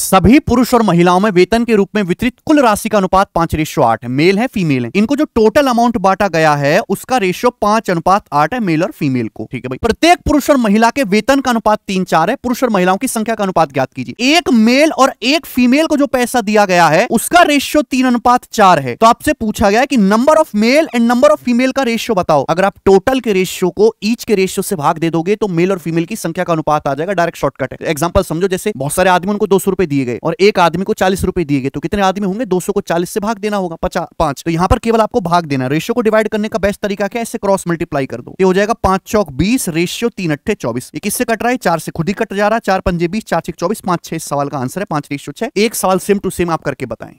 सभी पुरुष और महिलाओं में वेतन के रूप में वितरित कुल राशि का अनुपात पांच रेशो आठ है मेल है फीमेल है इनको जो टोटल अमाउंट बांटा गया है उसका रेशियो पांच अनुपात आठ है मेल और फीमेल को ठीक है भाई प्रत्येक पुरुष और महिला के वेतन का अनुपात तीन चार है पुरुष और महिलाओं की संख्या का अनुपात ज्ञात कीजिए एक मेल और एक फीमेल को जो पैसा दिया गया है उसका रेशियो तीन अनुपात चार है तो आपसे पूछा गया कि number of male and number of female का रेशियो बताओ अगर आप टोटल के रेशियो को ईच के रेशियो से भाग दे दोगे तो मेल और फीमेल की संख्या का अनुपात आ जाएगा डायरेक्ट शॉर्टकट है एग्जाम्पल समझो जैसे बहुत सारे आदमी उनको दो सौ रुपए दिए गए और एक आदमी को चालीस रुपए दिए गए तो कितने आदमी होंगे दो को चालीस से भाग देना होगा पचास पांच तो यहाँ पर केवल आपको भाग देना रेशियो को डिवाइड करने का बेस्ट तरीका क्या है क्रॉस मल्टीप्लाई कर दो ये हो जाएगा पांच चौक बीस रेशियो तीन अट्ठे चौबीस एक किससे कट रहा है चार से खुद ही कट जा रहा है चार पंजे बीस चार छह चौबीस पांच छह सवाल का आंसर है पांच रेशियो छह एक सवाल सेम टू सेम आप करके बताएं